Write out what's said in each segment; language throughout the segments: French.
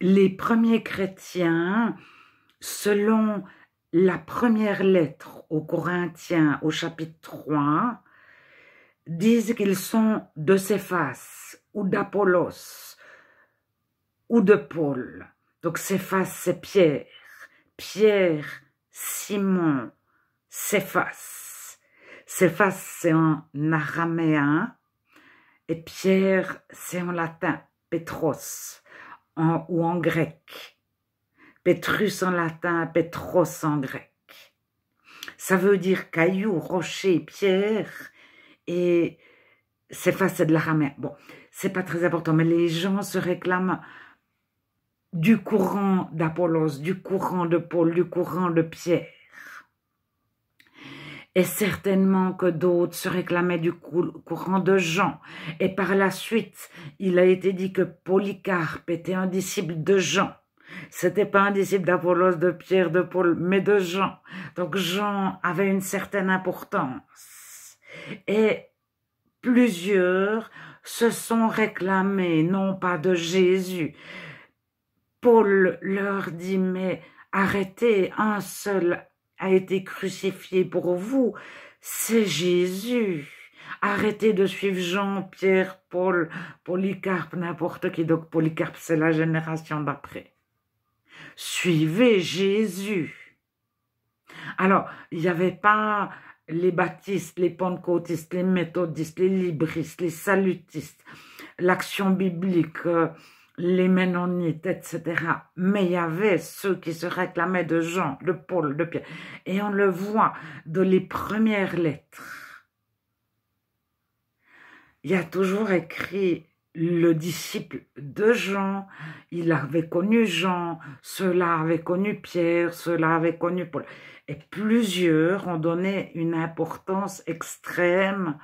les premiers chrétiens, selon la première lettre aux Corinthiens au chapitre 3, disent qu'ils sont de Céphas ou d'Apollos ou de Paul. Donc Céphas, c'est Pierre. Pierre, Simon, Céphas. Céphas, c'est en araméen et Pierre, c'est en latin, Petros ou en grec. Petrus en latin, Petros en grec. Ça veut dire caillou, rocher, pierre, et c'est face de la ramée. Bon, c'est pas très important, mais les gens se réclament du courant d'Apollos, du courant de Paul, du courant de Pierre et certainement que d'autres se réclamaient du courant de Jean, et par la suite il a été dit que Polycarpe était un disciple de Jean. C'était pas un disciple d'Apollos, de Pierre, de Paul, mais de Jean. Donc Jean avait une certaine importance. Et plusieurs se sont réclamés, non pas de Jésus. Paul leur dit, mais arrêtez, un seul a été crucifié pour vous, c'est Jésus. Arrêtez de suivre Jean, Pierre, Paul, Polycarpe, n'importe qui. Donc Polycarpe, c'est la génération d'après. Suivez Jésus. Alors, il n'y avait pas les baptistes, les pentecôtistes, les méthodistes, les libristes, les salutistes, l'action biblique, euh, les Ménonites, etc. Mais il y avait ceux qui se réclamaient de Jean, de Paul, de Pierre. Et on le voit dans les premières lettres. Il y a toujours écrit le disciple de Jean, il avait connu Jean, cela avait connu Pierre, cela avait connu Paul. Et plusieurs ont donné une importance extrême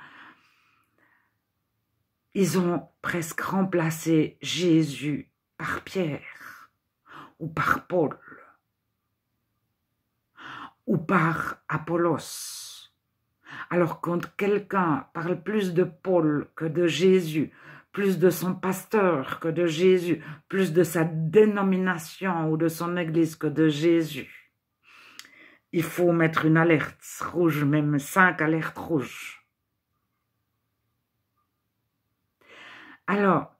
ils ont presque remplacé Jésus par Pierre ou par Paul ou par Apollos. Alors quand quelqu'un parle plus de Paul que de Jésus, plus de son pasteur que de Jésus, plus de sa dénomination ou de son église que de Jésus, il faut mettre une alerte rouge, même cinq alertes rouges. Alors,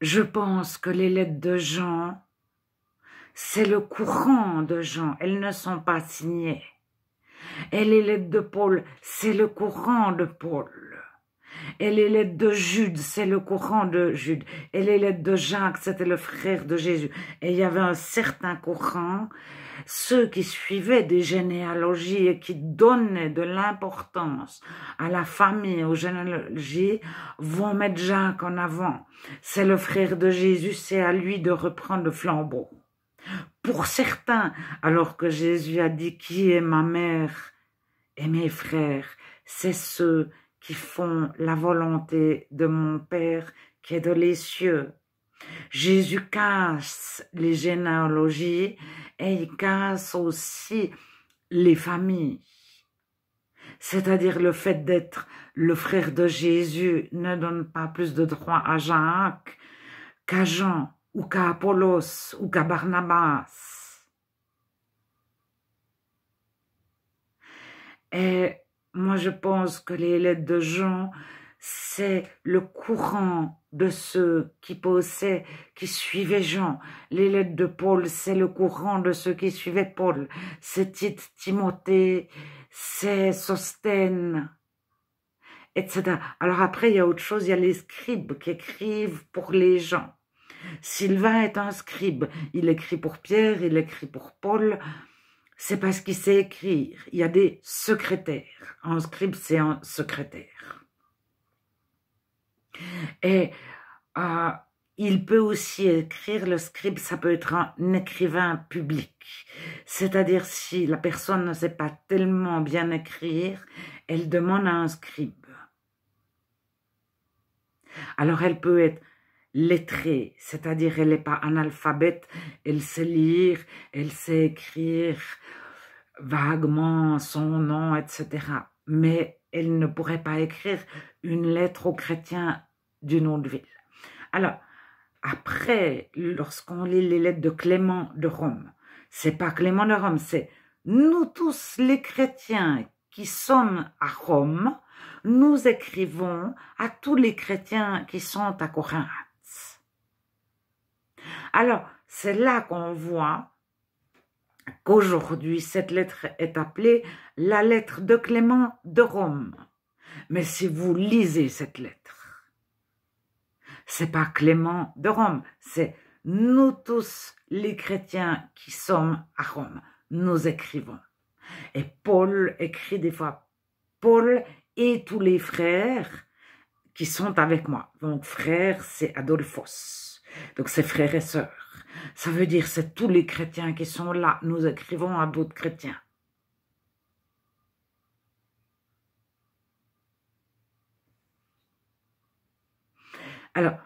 je pense que les lettres de Jean, c'est le courant de Jean, elles ne sont pas signées. Et les lettres de Paul, c'est le courant de Paul. Et les lettres de Jude, c'est le courant de Jude. Et les lettres de Jacques, c'était le frère de Jésus. Et il y avait un certain courant ceux qui suivaient des généalogies et qui donnaient de l'importance à la famille, aux généalogies, vont mettre Jacques en avant. C'est le frère de Jésus, c'est à lui de reprendre le flambeau. Pour certains, alors que Jésus a dit qui est ma mère et mes frères, c'est ceux qui font la volonté de mon Père qui est de les cieux. Jésus casse les généalogies et il casse aussi les familles. C'est-à-dire le fait d'être le frère de Jésus ne donne pas plus de droits à Jacques qu'à Jean ou qu'à Apollos ou qu'à Barnabas. Et moi je pense que les lettres de Jean c'est le courant de ceux qui possaient, qui suivaient Jean. Les lettres de Paul, c'est le courant de ceux qui suivaient Paul. C'est Tite, Timothée, c'est Sostène, etc. Alors après, il y a autre chose, il y a les scribes qui écrivent pour les gens. Sylvain est un scribe. Il écrit pour Pierre, il écrit pour Paul. C'est parce qu'il sait écrire. Il y a des secrétaires. Un scribe, c'est un secrétaire. Et euh, il peut aussi écrire le scribe, ça peut être un écrivain public. C'est-à-dire si la personne ne sait pas tellement bien écrire, elle demande à un scribe. Alors elle peut être lettrée, c'est-à-dire elle n'est pas analphabète, elle sait lire, elle sait écrire vaguement son nom, etc. Mais elle ne pourrait pas écrire une lettre aux chrétiens du nom de ville. Alors, après, lorsqu'on lit les lettres de Clément de Rome, c'est pas Clément de Rome, c'est nous tous les chrétiens qui sommes à Rome, nous écrivons à tous les chrétiens qui sont à Corinthe. Alors, c'est là qu'on voit qu'aujourd'hui, cette lettre est appelée la lettre de Clément de Rome. Mais si vous lisez cette lettre, c'est pas Clément de Rome, c'est nous tous les chrétiens qui sommes à Rome, nous écrivons. Et Paul écrit des fois, Paul et tous les frères qui sont avec moi. Donc frère, c'est Adolphos. Donc c'est frères et sœurs. Ça veut dire c'est tous les chrétiens qui sont là. Nous écrivons à d'autres chrétiens. Alors,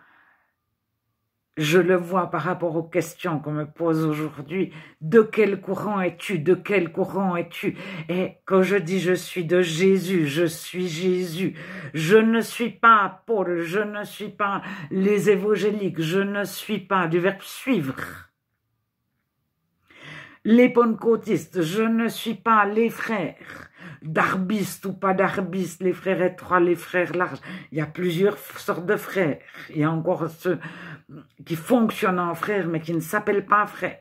je le vois par rapport aux questions qu'on me pose aujourd'hui. De quel courant es-tu De quel courant es-tu Et quand je dis je suis de Jésus, je suis Jésus. Je ne suis pas Paul, je ne suis pas les évangéliques, je ne suis pas du verbe suivre les pentecôtistes, je ne suis pas les frères, d'arbistes ou pas d'arbistes, les frères étroits, les frères larges. Il y a plusieurs sortes de frères. Il y a encore ceux qui fonctionnent en frères, mais qui ne s'appellent pas frères.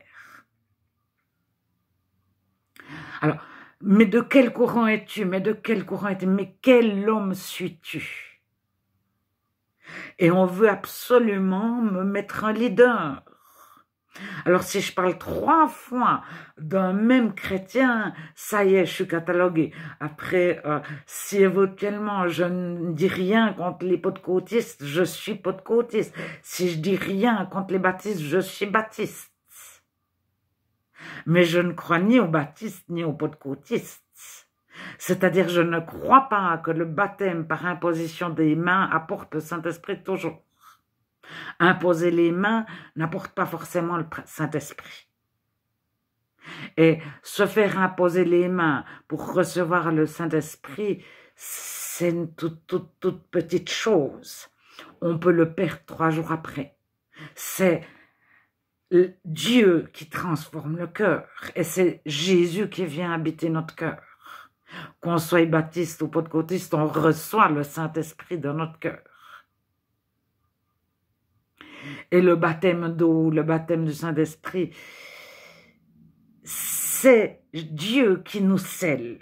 Alors, mais de quel courant es-tu Mais de quel courant es-tu Mais quel homme suis-tu Et on veut absolument me mettre un leader. Alors si je parle trois fois d'un même chrétien, ça y est, je suis catalogué. Après, euh, si éventuellement je ne dis rien contre les potecôtistes, je suis potecôtiste. Si je dis rien contre les baptistes, je suis baptiste. Mais je ne crois ni aux baptistes ni aux potecôtistes. C'est-à-dire je ne crois pas que le baptême par imposition des mains apporte le Saint-Esprit toujours. Imposer les mains n'apporte pas forcément le Saint-Esprit. Et se faire imposer les mains pour recevoir le Saint-Esprit, c'est une toute, petite chose. On peut le perdre trois jours après. C'est Dieu qui transforme le cœur et c'est Jésus qui vient habiter notre cœur. Qu'on soit baptiste ou pentecôtiste, on reçoit le Saint-Esprit dans notre cœur et le baptême d'eau, le baptême du Saint-Esprit, c'est Dieu qui nous scelle,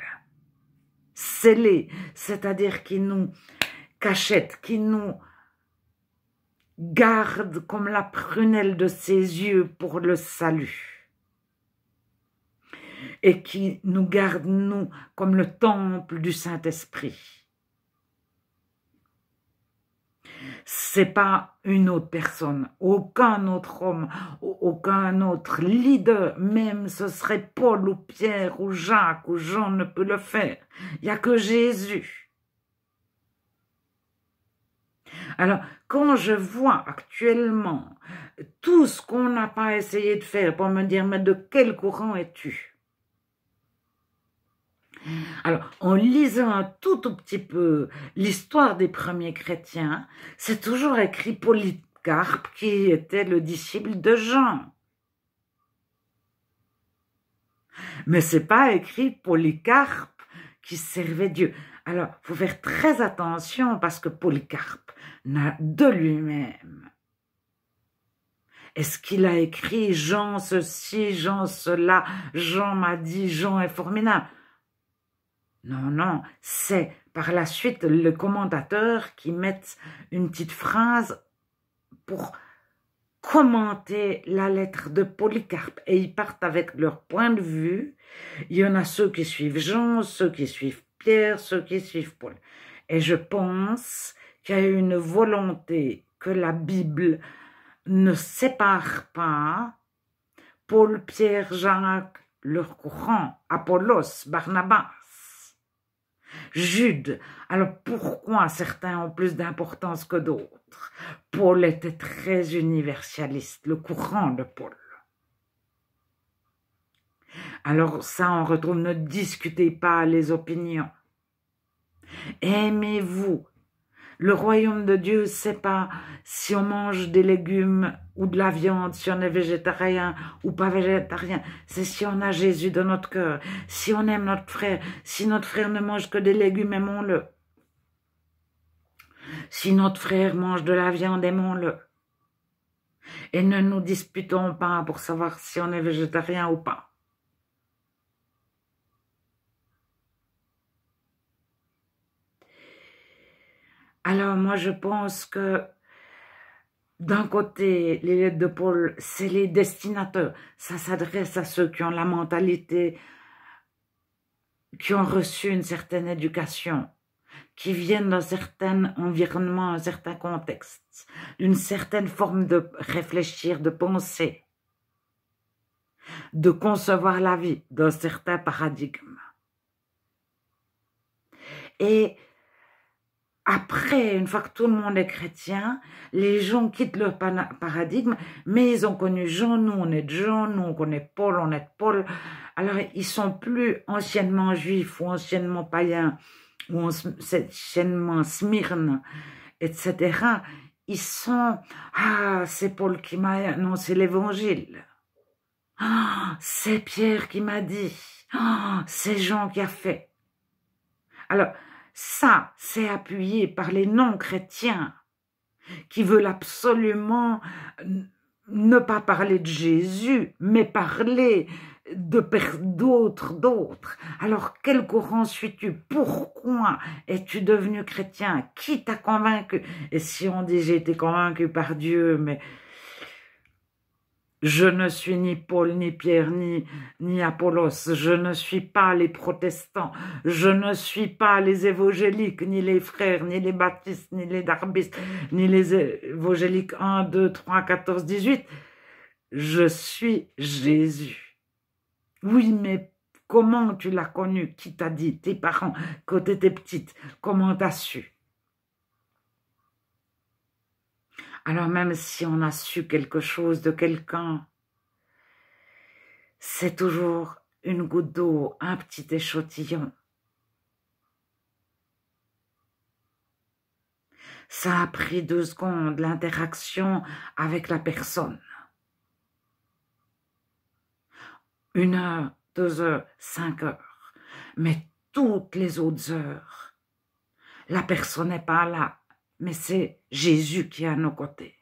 scellé, c'est-à-dire qui nous cachette, qui nous garde comme la prunelle de ses yeux pour le salut et qui nous garde, nous, comme le temple du Saint-Esprit. c'est pas une autre personne, aucun autre homme, aucun autre leader, même ce serait Paul ou Pierre ou Jacques ou Jean ne peut le faire. Il n'y a que Jésus. Alors, quand je vois actuellement tout ce qu'on n'a pas essayé de faire pour me dire, mais de quel courant es-tu Mm. Alors, en lisant un tout, tout petit peu l'histoire des premiers chrétiens, c'est toujours écrit Polycarpe qui était le disciple de Jean. Mais c'est pas écrit Polycarpe qui servait Dieu. Alors, faut faire très attention parce que Polycarpe n'a de lui-même. Est-ce qu'il a écrit Jean ceci, Jean cela, Jean m'a dit, Jean est formidable non, non, c'est par la suite le commentateur qui met une petite phrase pour commenter la lettre de Polycarpe et ils partent avec leur point de vue. Il y en a ceux qui suivent Jean, ceux qui suivent Pierre, ceux qui suivent Paul. Et je pense qu'il y a une volonté que la Bible ne sépare pas Paul, Pierre, Jacques, leur courant, Apollos, Barnabas. Jude, alors pourquoi certains ont plus d'importance que d'autres Paul était très universaliste, le courant de Paul. Alors ça, on retrouve, ne discutez pas les opinions. Aimez-vous, le royaume de Dieu, c'est pas si on mange des légumes ou de la viande, si on est végétarien ou pas végétarien. C'est si on a Jésus dans notre cœur, si on aime notre frère, si notre frère ne mange que des légumes, aimons-le. Si notre frère mange de la viande, aimons-le. Et ne nous disputons pas pour savoir si on est végétarien ou pas. Alors moi je pense que d'un côté, les lettres de Paul, c'est les destinateurs. Ça s'adresse à ceux qui ont la mentalité, qui ont reçu une certaine éducation, qui viennent d'un certain environnement, un certain contexte, une certaine forme de réfléchir, de penser, de concevoir la vie d'un certain paradigme. Et après, une fois que tout le monde est chrétien, les gens quittent leur paradigme, mais ils ont connu Jean, nous on est Jean, nous on connaît Paul, on est Paul. Alors ils sont plus anciennement juifs ou anciennement païens ou anciennement smyrne, etc. Ils sont, ah, c'est Paul qui m'a, annoncé l'évangile. Ah, c'est Pierre qui m'a dit. Ah, c'est Jean qui a fait. Alors, ça, c'est appuyé par les non-chrétiens qui veulent absolument ne pas parler de Jésus, mais parler de d'autres, d'autres. Alors quel courant suis-tu Pourquoi es-tu devenu chrétien Qui t'a convaincu Et si on dit j'ai été convaincu par Dieu, mais je ne suis ni Paul, ni Pierre, ni, ni Apollos. Je ne suis pas les protestants. Je ne suis pas les évangéliques, ni les frères, ni les baptistes, ni les darbistes, ni les évangéliques 1, 2, 3, 14, 18. Je suis Jésus. Oui, mais comment tu l'as connu Qui t'a dit Tes parents, quand étais petite Comment t'as su Alors même si on a su quelque chose de quelqu'un, c'est toujours une goutte d'eau, un petit échotillon. Ça a pris deux secondes, l'interaction avec la personne. Une heure, deux heures, cinq heures. Mais toutes les autres heures, la personne n'est pas là mais c'est Jésus qui est à nos côtés.